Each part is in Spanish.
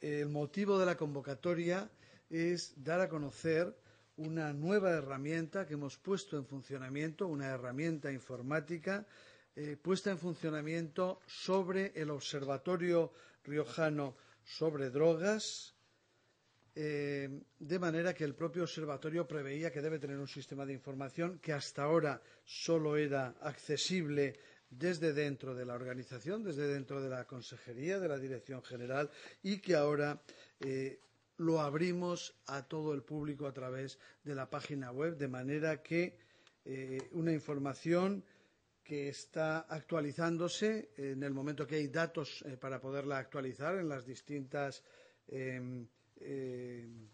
el motivo de la convocatoria es dar a conocer una nueva herramienta que hemos puesto en funcionamiento, una herramienta informática eh, puesta en funcionamiento sobre el Observatorio Riojano sobre Drogas, eh, de manera que el propio observatorio preveía que debe tener un sistema de información que hasta ahora solo era accesible desde dentro de la organización, desde dentro de la Consejería, de la Dirección General y que ahora eh, lo abrimos a todo el público a través de la página web, de manera que eh, una información que está actualizándose en el momento que hay datos eh, para poderla actualizar en las distintas em, em,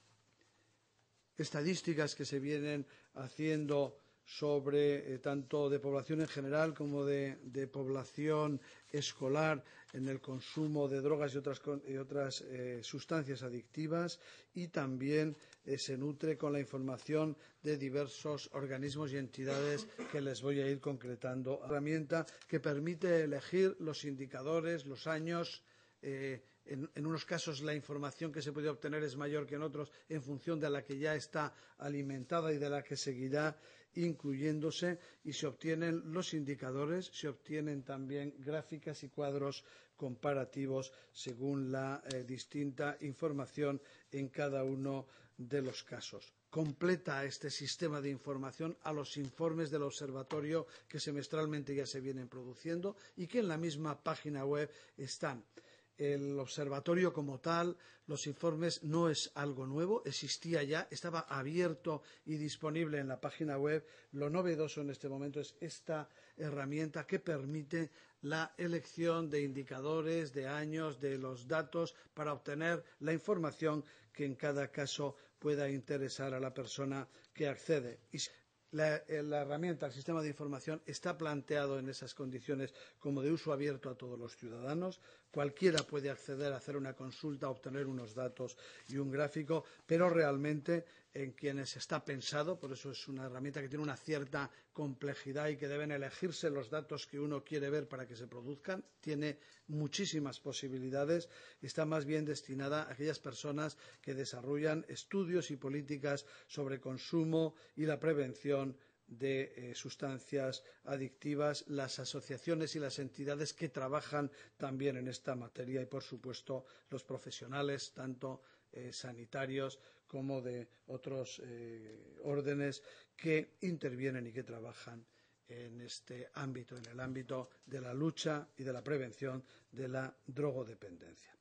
estadísticas que se vienen haciendo sobre eh, tanto de población en general como de, población escolar en el consumo de drogas y otras, eh, sustancias adictivas y también eh, se nutre con la información de diversos organismos y entidades que les voy a ir concretando. Herramienta que permite elegir los indicadores, los años en, unos casos la información que se puede obtener es mayor que en otros en función de la que ya está alimentada y de la que seguirá incluyéndose y se obtienen los indicadores, se obtienen también gráficas y cuadros comparativos según la eh, distinta información en cada uno de los casos completa este sistema de información a los informes del observatorio que semestralmente ya se vienen produciendo y que en la misma página web están el observatorio como tal, los informes, no es algo nuevo, existía ya, estaba abierto y disponible en la página web. Lo novedoso en este momento es esta herramienta que permite la elección de indicadores, de años, de los datos para obtener la información que en cada caso pueda interesar a la persona que accede. Eh, la, herramienta, el sistema de información está planteado en esas condiciones como de uso abierto a todos los ciudadanos. Cualquiera puede acceder a hacer una consulta, obtener unos datos y un gráfico, pero realmente en quienes está pensado, por eso es una herramienta que tiene una cierta complejidad y que deben elegirse los datos que uno quiere ver para que se produzcan, tiene muchísimas posibilidades y está más bien destinada a aquellas personas que desarrollan estudios y políticas sobre consumo y la prevención de eh, sustancias adictivas, las asociaciones y las entidades que trabajan también en esta materia y, por supuesto, los profesionales, tanto eh, sanitarios como de otros eh, órdenes que intervienen y que trabajan en este ámbito, en el ámbito de la lucha y de la prevención de la drogodependencia.